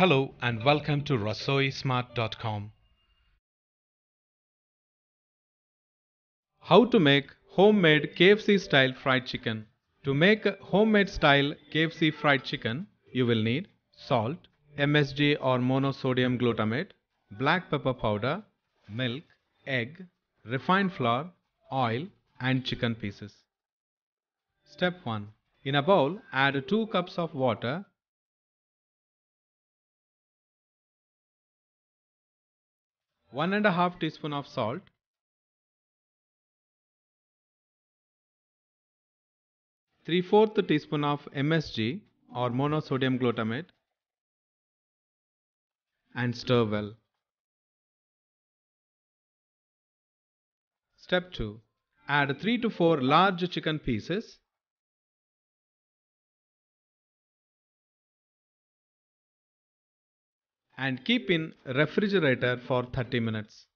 Hello and welcome to rasoismart.com. How to make homemade KFC style fried chicken. To make homemade style KFC fried chicken, you will need salt, MSG or monosodium glutamate, black pepper powder, milk, egg, refined flour, oil and chicken pieces. Step 1. In a bowl, add 2 cups of water one and a half teaspoon of salt, three fourth teaspoon of MSG or monosodium glutamate and stir well. Step 2. Add 3 to 4 large chicken pieces and keep in refrigerator for 30 minutes.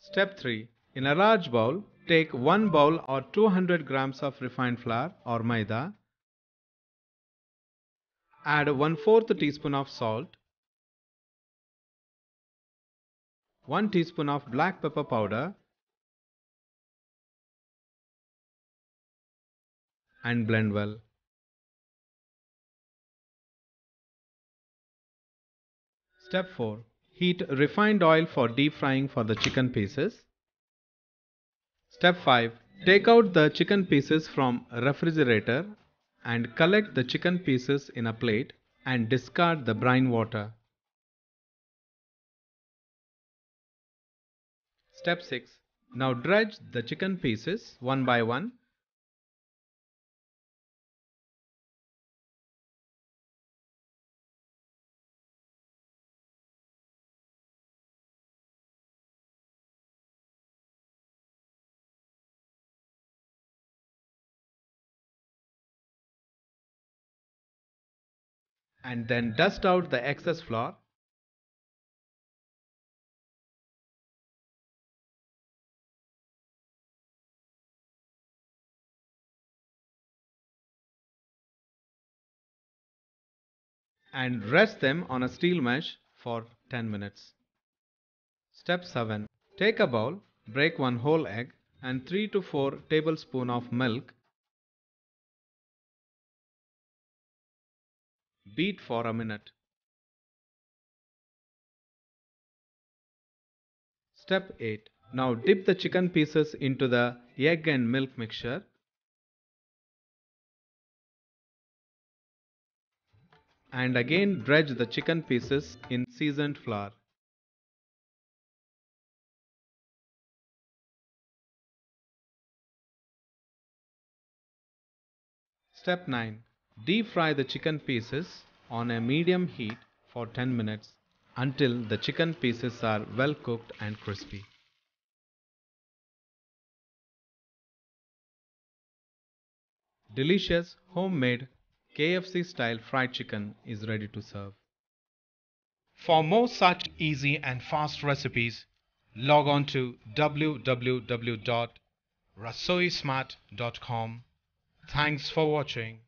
Step 3. In a large bowl, take 1 bowl or 200 grams of refined flour or maida. Add 1 4th teaspoon of salt, 1 teaspoon of black pepper powder and blend well. Step 4. Heat refined oil for deep frying for the chicken pieces. Step 5. Take out the chicken pieces from refrigerator and collect the chicken pieces in a plate and discard the brine water. Step 6. Now dredge the chicken pieces one by one and then dust out the excess flour and rest them on a steel mesh for 10 minutes. Step 7. Take a bowl, break one whole egg and 3 to 4 tablespoon of milk beat for a minute. Step 8. Now dip the chicken pieces into the egg and milk mixture. And again dredge the chicken pieces in seasoned flour. Step 9. Deep fry the chicken pieces on a medium heat for 10 minutes until the chicken pieces are well cooked and crispy. Delicious homemade KFC style fried chicken is ready to serve. For more such easy and fast recipes, log on to www.rasoismart.com. Thanks for watching.